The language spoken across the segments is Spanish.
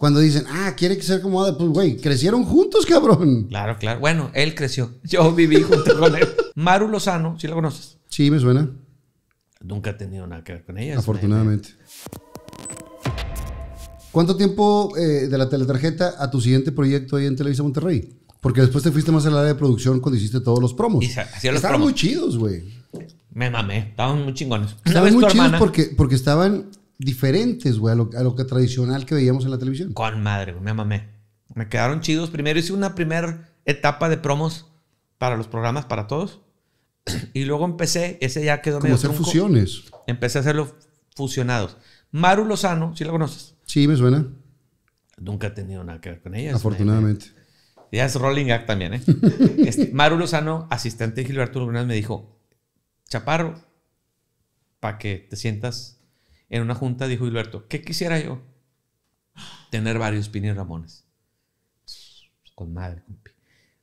cuando dicen, ah, quiere que sea como pues güey, crecieron juntos, cabrón. Claro, claro. Bueno, él creció. Yo viví junto con él. Maru Lozano, ¿sí la conoces? Sí, me suena. Nunca he tenido nada que ver con ella. Afortunadamente. ¿Cuánto tiempo eh, de la teletarjeta a tu siguiente proyecto ahí en Televisa Monterrey? Porque después te fuiste más al área de producción cuando hiciste todos los promos. estaban muy chidos, güey. Me mamé, estaban muy chingones. Estaban muy chidos porque, porque estaban diferentes, güey, a lo, que tradicional que veíamos en la televisión. Con madre, güey, me mamé. Me quedaron chidos. Primero hice una primera etapa de promos para los programas, para todos. Y luego empecé, ese ya quedó Como medio hacer fusiones. Empecé a hacerlo fusionados. Maru Lozano, ¿sí la conoces? Sí, me suena. Nunca he tenido nada que ver con ella. Afortunadamente. ya es Rolling Act también, ¿eh? Este, Maru Lozano, asistente de Gilberto Luna, me dijo, Chaparro, para que te sientas en una junta dijo Gilberto, ¿qué quisiera yo? Tener varios Pini Ramones. Con madre, compi.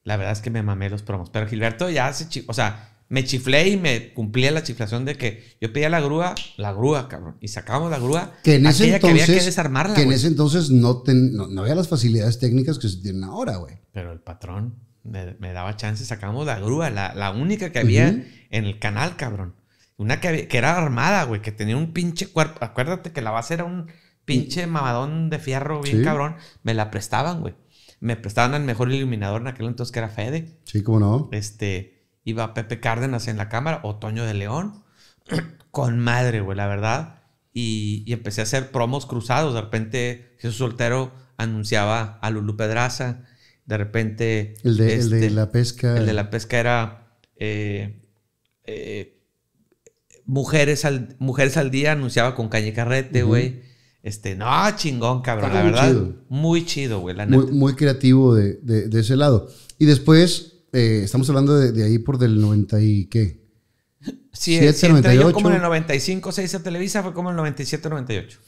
La verdad es que me mamé los promos. Pero Gilberto ya se O sea, me chiflé y me cumplía la chiflación de que yo pedía la grúa, la grúa, cabrón. Y sacábamos la grúa. Que en ese entonces. que en ese entonces no, ten, no, había las facilidades técnicas que se tienen ahora, güey. Pero el patrón me, daba chance. sacábamos la grúa, la, única que había en el canal, cabrón. Una que, que era armada, güey, que tenía un pinche cuerpo. Acuérdate que la base era un pinche mm. mamadón de fierro bien cabrón. Me la prestaban, güey. Me prestaban al mejor iluminador en aquel entonces que era Fede. Sí, cómo no. Este, iba Pepe Cárdenas en la cámara, Otoño de León. Con madre, güey, la verdad. Y, empecé a hacer promos cruzados. De repente Jesús Soltero anunciaba a Lulú Pedraza. De repente... El de, el de este, la pesca. El de la pesca era... Eh, eh, mujeres al, mujeres al día anunciaba con calle carrete, güey. Este, no, chingón, cabrón, la verdad. Muy chido, güey, Muy, creativo de, ese lado. Y después, eh, estamos hablando de, ahí por del 90 y qué. Sí, 7, como en el 95 se hizo Televisa, fue como en el 97, 98.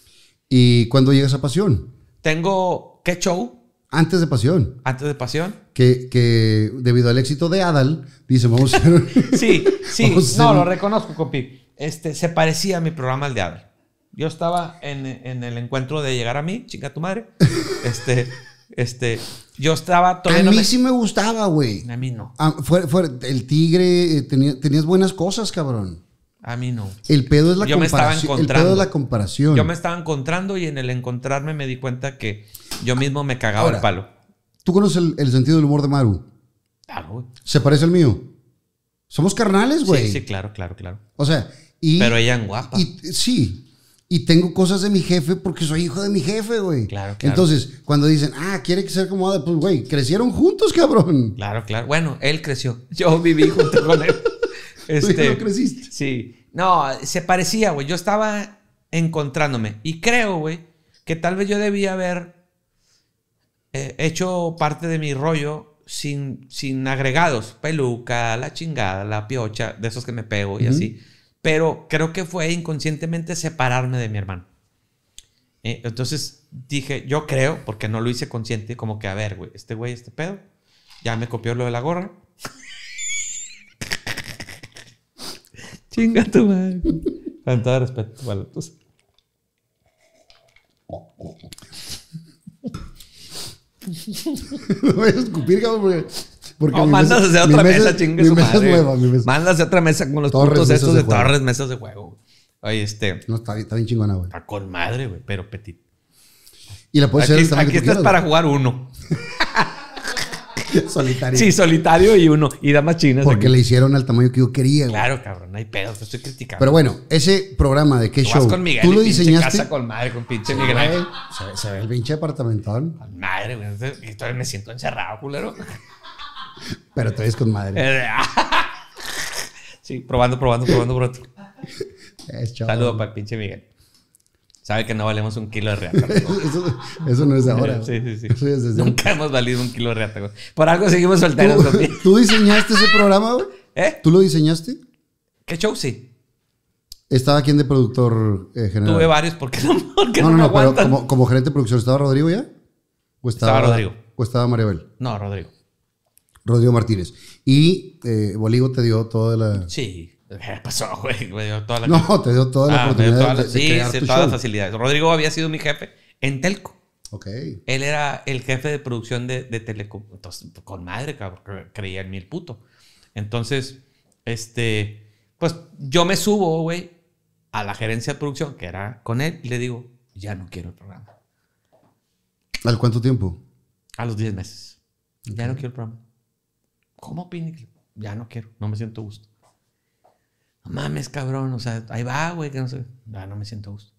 ¿Y cuándo llega esa Pasión? Tengo, ¿qué show? Antes de Pasión. Antes de Pasión. Que, debido al éxito de Adal, dice, vamos a hacer... sí, sí, no, lo reconozco, Copi. Este, se parecía a mi programa el de Adal. Yo estaba en, el encuentro de llegar a mí, chinga tu madre. Este, este, yo estaba... A mí sí me gustaba, güey. A mí no. Ah, el tigre, eh, tenías buenas cosas, cabrón. A mí no. El pedo es la El pedo es la comparación. Yo me estaba encontrando y en el encontrarme me di cuenta que yo mismo me cagaba el palo. ¿Tú conoces el, sentido del humor de Maru? Claro, ah, güey. ¿Se parece al mío? Somos carnales, güey. Sí, sí, claro, claro, claro. O sea, y. Pero ella es guapa. sí. Y tengo cosas de mi jefe porque soy hijo de mi jefe, güey. Claro, claro. Entonces, cuando dicen, ah, quiere que sea como Ada, pues, güey, crecieron juntos, cabrón. Claro, claro. Bueno, él creció. Yo viví junto con él. Este, no creciste. Sí. No, se parecía, güey. Yo estaba encontrándome. Y creo, güey, que tal vez yo debía haber He eh, hecho parte de mi rollo sin, sin agregados. Peluca, la chingada, la piocha, de esos que me pego y así. Pero creo que fue inconscientemente separarme de mi hermano. Eh, entonces dije, yo creo, porque no lo hice consciente, como que, a ver, güey, este güey, este pedo, ya me copió lo de la gorra. Chinga tu madre. Con todo respeto, bueno, pues. no voy a escupir, cabrón, porque. no, mandas otra mesa, mesa chingue mi mesa nueva, mi mesa. Mandas otra mesa con los torres, puntos estos de, torres, mesas de juego. Oye, este. No, está, bien chingona, güey. Está con madre, güey, pero petit. Y la puedes aquí, hacer Aquí estás para jugar uno. solitario. Sí, solitario y uno. Y damas chinas. Porque le hicieron al tamaño que yo quería, güey. Claro, cabrón, hay pedo, te estoy criticando. Pero bueno, ese programa de qué show. Con Miguel Tú lo diseñaste. Casa con madre, con pinche Miguel Se, se, ve el pinche departamental. Madre, güey. Y todavía me siento encerrado, culero. Pero todavía es con madre. Eh, sí, probando, probando, probando, broto. Saludos para el pinche Miguel sabe que no valemos un kilo de reata. eso, eso, no es ahora. Sí, sí, sí. Nunca hemos valido un kilo de reata, Por algo seguimos solteros, ¿Tú, diseñaste ese programa, güey? ¿Eh? ¿Tú lo diseñaste? ¿Qué show sí? ¿Estaba quién de productor eh, general? Tuve varios porque no, no, no, no, pero como, gerente de producción, ¿estaba Rodrigo ya? ¿O estaba, estaba Rodrigo. ¿O estaba Maribel? No, Rodrigo. Rodrigo Martínez. Y eh, te dio toda la. Sí pasó, güey? Me toda la... No, te dio toda la ah, oportunidad todas las facilidades. Rodrigo había sido mi jefe en Telco. Ok. Él era el jefe de producción de, de Telecom. con madre, cabrón, creía en mí el puto. Entonces, este, pues yo me subo, güey, a la gerencia de producción, que era con él, y le digo, ya no quiero el programa. ¿Al cuánto tiempo? A los 10 meses. Ya no quiero el programa. ¿Cómo, opines? Ya no quiero, no me siento gusto no mames, cabrón, o sea, ahí va, güey, que no sé. no me siento gusto.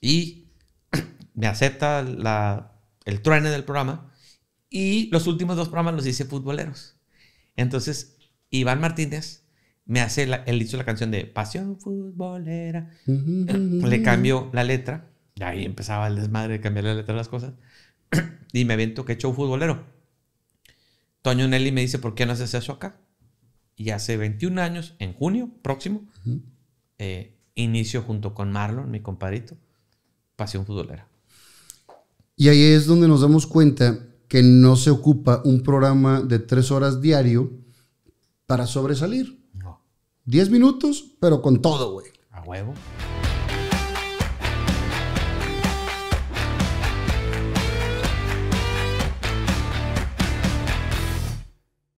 Y me acepta el truene del programa y los últimos dos programas los hice futboleros. Entonces, Iván Martínez me hace, el él hizo la canción de Pasión Futbolera. Le cambió la letra. Y ahí empezaba el desmadre de cambiar la letra de las cosas. y me aviento que un futbolero. Toño Nelly me dice, ¿por qué no haces eso acá? y hace 21 años, en junio próximo, eh, inicio junto con Marlon, mi compadrito, Pasión Futbolera. Y ahí es donde nos damos cuenta que no se ocupa un programa de tres horas diario para sobresalir. No. Diez minutos, pero con todo, güey. A huevo.